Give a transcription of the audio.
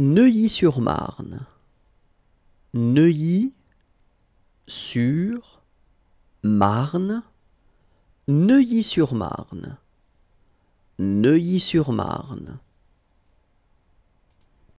Neuilly-sur-Marne. Neuilly sur Marne. Neuilly-sur-Marne. Neuilly-sur-Marne.